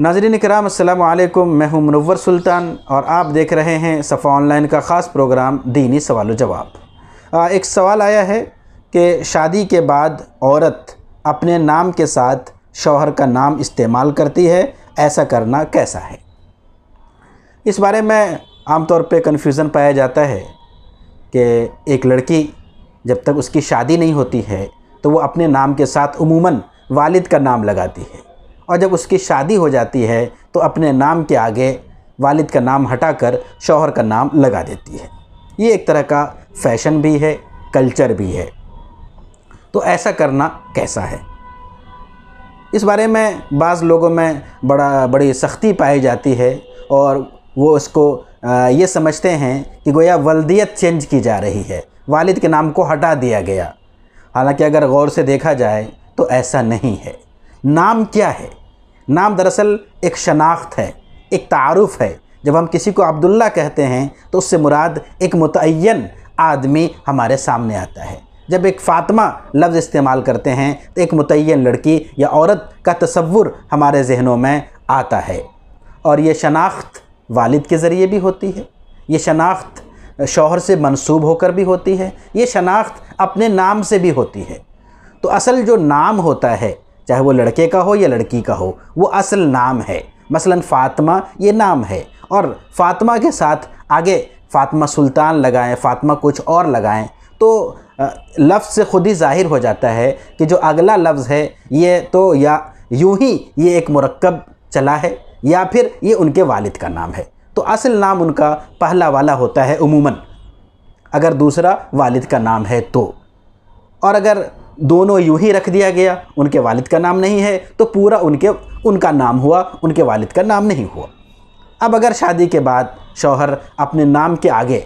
नाजरीन कराम अल्लाम मैं हूं मनवर सुल्तान और आप देख रहे हैं सफ़ा ऑनलाइन का ख़ास प्रोग्राम दीनी सवाल जवाब एक सवाल आया है कि शादी के बाद औरत अपने नाम के साथ शौहर का नाम इस्तेमाल करती है ऐसा करना कैसा है इस बारे में आमतौर पे कन्फ्यूज़न पाया जाता है कि एक लड़की जब तक उसकी शादी नहीं होती है तो वो अपने नाम के साथ उमूमन वालिद का नाम लगाती है और जब उसकी शादी हो जाती है तो अपने नाम के आगे वालिद का नाम हटाकर शौहर का नाम लगा देती है ये एक तरह का फैशन भी है कल्चर भी है तो ऐसा करना कैसा है इस बारे में बाज़ लोगों में बड़ा बड़ी सख्ती पाई जाती है और वो उसको ये समझते हैं कि गोया वल्दियत चेंज की जा रही है वालिद के नाम को हटा दिया गया हालांकि अगर गौर से देखा जाए तो ऐसा नहीं है नाम क्या है नाम दरअसल एक शनाख्त है एक तारुफ है जब हम किसी को अब्दुल्ला कहते हैं तो उससे मुराद एक मुतन आदमी हमारे सामने आता है जब एक फ़ातिमा लफ्ज़ इस्तेमाल करते हैं तो एक मुतन लड़की या औरत का तस्वुर हमारे जहनों में आता है और ये शनाख्त वालिद के ज़रिए भी होती है ये शनाख्त शोहर से मंसूब होकर भी होती है ये शनाख्त अपने नाम से भी होती है तो असल जो नाम होता है चाहे वो लड़के का हो या लड़की का हो वो असल नाम है मसलन फ़ातिमा ये नाम है और फ़ातिमा के साथ आगे फ़ातिमा सुल्तान लगाएं फ़ातिमा कुछ और लगाएं तो लफ्ज़ से खुद ही ज़ाहिर हो जाता है कि जो अगला लफ्ज़ है ये तो या यूं ही ये एक मरकब चला है या फिर ये उनके वालिद का नाम है तो असल नाम उनका पहला वाला होता है उमूमन अगर दूसरा वालिद का नाम है तो और अगर दोनों यूं ही रख दिया गया उनके वालिद का नाम नहीं है तो पूरा उनके उनका नाम हुआ उनके वालिद का नाम नहीं हुआ अब अगर शादी के बाद शौहर अपने नाम के आगे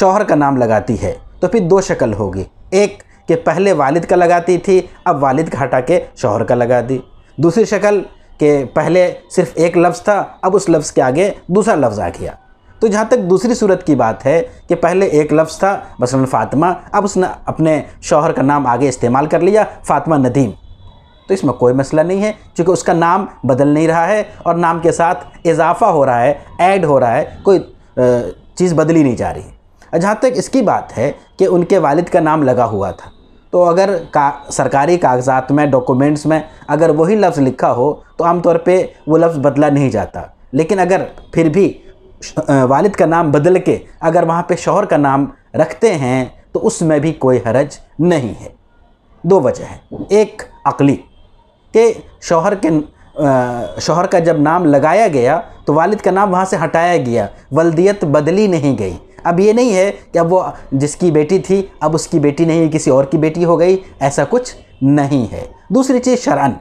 शौहर का नाम लगाती है तो फिर दो शक्ल होगी एक कि पहले वालिद का लगाती थी अब वालिद का हटा के शौहर का लगा दी दूसरी शक्ल के पहले सिर्फ एक लफ्ज़ था अब उस लफ्ज़ के आगे दूसरा लफ्ज़ आ गया तो जहाँ तक दूसरी सूरत की बात है कि पहले एक लफ्ज़ था मसलन फ़ातिमा अब उसने अपने शौहर का नाम आगे इस्तेमाल कर लिया फ़ातिमा नदीम तो इसमें कोई मसला नहीं है क्योंकि उसका नाम बदल नहीं रहा है और नाम के साथ इजाफा हो रहा है ऐड हो रहा है कोई चीज़ बदली नहीं जा रही जहाँ तक इसकी बात है कि उनके वालिद का नाम लगा हुआ था तो अगर का सरकारी कागजात में डॉक्यूमेंट्स में अगर वही लफ्ज़ लिखा हो तो आमतौर पे वो लफ्ज़ बदला नहीं जाता लेकिन अगर फिर भी वालिद का नाम बदल के अगर वहाँ पे शोहर का नाम रखते हैं तो उसमें भी कोई हरज नहीं है दो वजह है एक अकली के शोहर के शोहर का जब नाम लगाया गया तो वालिद का नाम वहाँ से हटाया गया वल्दियत बदली नहीं गई अब ये नहीं है कि अब वो जिसकी बेटी थी अब उसकी बेटी नहीं किसी और की बेटी हो गई ऐसा कुछ नहीं है दूसरी चीज़ शरअन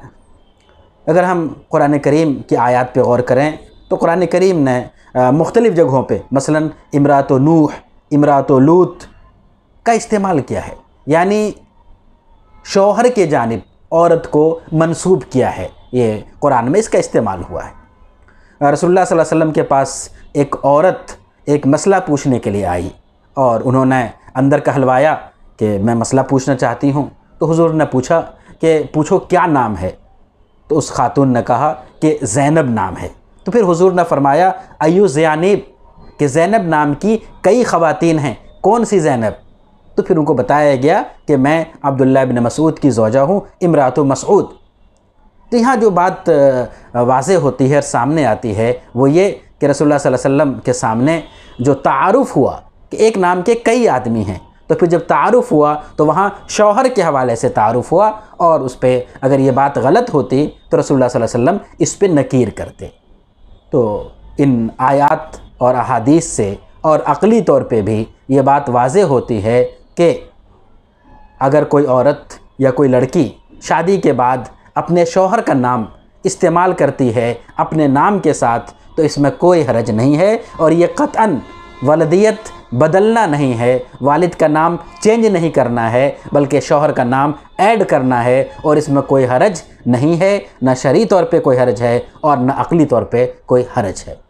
अगर हम कुरान करीम की आयत पे गौर करें तो कुरान करीम ने मुख्तलिफ़ जगहों पर मसला इमरात नूह इमरात लूत का इस्तेमाल किया है यानी शौहर के जानब औरत को मनसूब किया है ये कुरान में इसका इस्तेमाल हुआ है रसोल्ला वसम के पास एक औरत एक मसला पूछने के लिए आई और उन्होंने अंदर कहलवाया कि मैं मसला पूछना चाहती हूँ तो हुजूर ने पूछा कि पूछो क्या नाम है तो उस खातून ने कहा कि जैनब नाम है तो फिर हुजूर ने फरमाया अयू जैनब कि ज़ैनब नाम की कई ख़वातीन हैं कौन सी ज़ैनब तो फिर उनको बताया गया कि मैं अब्दुल्ला बिन मसूद की जोजा हूँ इमरात मसूद तो यहाँ जो बात वाज होती है और सामने आती है वो ये कि रसोल्ला वसम के सामने जो तारफ़ हुआ कि एक नाम के कई आदमी हैं तो फिर जब तारफ़ हुआ तो वहाँ शौहर के हवाले से तारफ़ हुआ और उस पर अगर ये बात गलत होती तो रसोल्ला वसम इस पर नकीर करते तो इन आयात और अहादीस से और अकली तौर पे भी ये बात वाज होती है कि अगर कोई औरत या कोई लड़की शादी के बाद अपने शोहर का नाम इस्तेमाल करती है अपने नाम के साथ तो इसमें कोई हरज नहीं है और ये कतन वालदियत बदलना नहीं है वालिद का नाम चेंज नहीं करना है बल्कि शोहर का नाम ऐड करना है और इसमें कोई हरज नहीं है ना शरी तौर पे कोई हरज है और ना अकली तौर पे कोई हरज है